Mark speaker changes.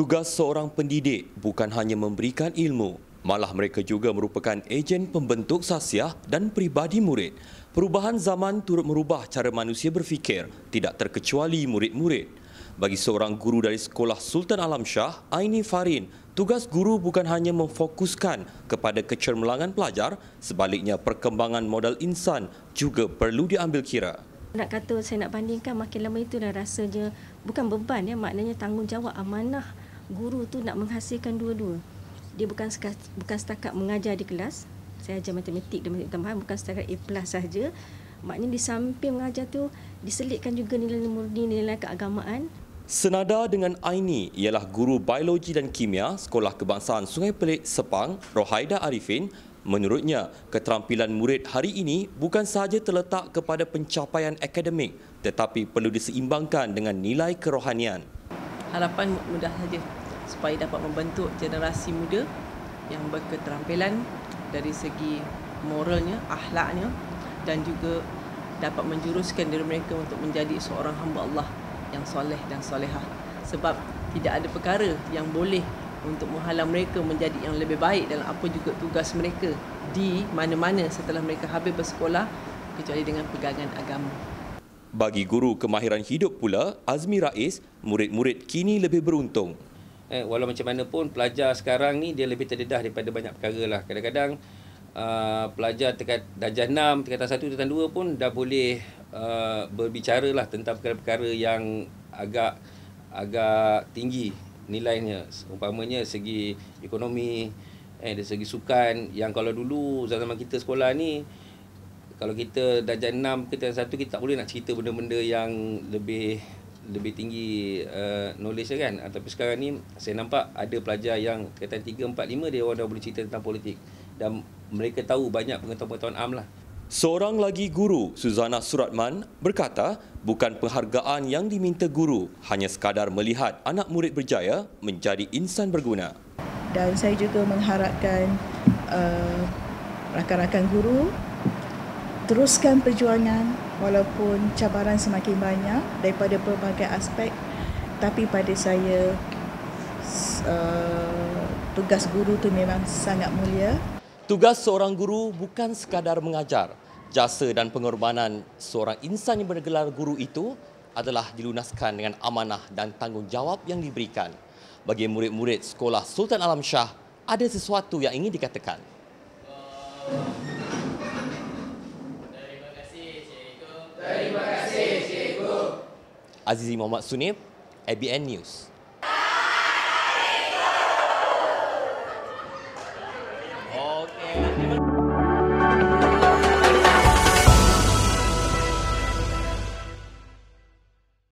Speaker 1: Tugas seorang pendidik bukan hanya memberikan ilmu, malah mereka juga merupakan ejen pembentuk sasiah dan peribadi murid. Perubahan zaman turut merubah cara manusia berfikir, tidak terkecuali murid-murid. Bagi seorang guru dari sekolah Sultan Alam Shah, Aini Farin, tugas guru bukan hanya memfokuskan kepada kecermelangan pelajar, sebaliknya perkembangan modal insan juga perlu diambil kira.
Speaker 2: Nak kata saya nak bandingkan makin lama itu dah rasanya bukan beban ya maknanya tanggungjawab amanah guru tu nak menghasilkan dua-dua. Dia bukan bukan setakat mengajar di kelas. Saya ajar matematik dan matematik tambahan bukan setakat A plus saja. Maknanya di samping mengajar tu diselitkan juga nilai murni, nilai keagamaan.
Speaker 1: Senada dengan Aini ialah guru biologi dan kimia Sekolah Kebangsaan Sungai Pelik Sepang, Rohaida Arifin, Menurutnya, keterampilan murid hari ini bukan sahaja terletak kepada pencapaian akademik tetapi perlu diseimbangkan dengan nilai kerohanian.
Speaker 3: Harapan mudah saja supaya dapat membentuk generasi muda yang berketerampilan dari segi moralnya, ahlaknya, dan juga dapat menjuruskan diri mereka untuk menjadi seorang hamba Allah yang soleh dan solehah sebab tidak ada perkara yang boleh untuk menghalang mereka menjadi yang lebih baik dalam apa juga tugas mereka di mana-mana setelah mereka habis bersekolah kecuali dengan pegangan agama.
Speaker 1: Bagi guru kemahiran hidup pula, Azmi Rais, murid-murid kini lebih beruntung
Speaker 4: eh, walau macam mana pun pelajar sekarang ni dia lebih terdedah daripada banyak perkara lah kadang-kadang uh, pelajar tingkat darjah 6 tingkat 1 tingkat 2 pun dah boleh uh, berbicara lah tentang perkara-perkara yang agak agak tinggi nilainya umpamanya segi ekonomi eh dari segi sukan yang kalau dulu zaman kita sekolah ni kalau kita darjah 6 ke darjah 1 kita tak boleh nak cerita benda-benda yang lebih lebih tinggi uh, knowledge kan ah, tapi sekarang ni saya nampak ada pelajar yang kata 3 4 5 dia orang dah boleh cerita tentang politik dan mereka tahu banyak pengetahuan-pengetahuan am lah Seorang lagi guru, Suzana Suratman, berkata
Speaker 1: bukan penghargaan yang diminta guru, hanya sekadar melihat anak murid berjaya menjadi insan berguna.
Speaker 5: Dan saya juga mengharapkan uh, rakan-rakan guru teruskan perjuangan walaupun cabaran semakin banyak daripada pelbagai aspek tapi pada saya eh, tugas guru tu memang sangat mulia
Speaker 1: tugas seorang guru bukan sekadar mengajar jasa dan pengorbanan seorang insan yang bergelar guru itu adalah dilunaskan dengan amanah dan tanggungjawab yang diberikan bagi murid-murid sekolah Sultan Alam Shah ada sesuatu yang ingin dikatakan uh... Azizi Muhammad Sunim, ABN News.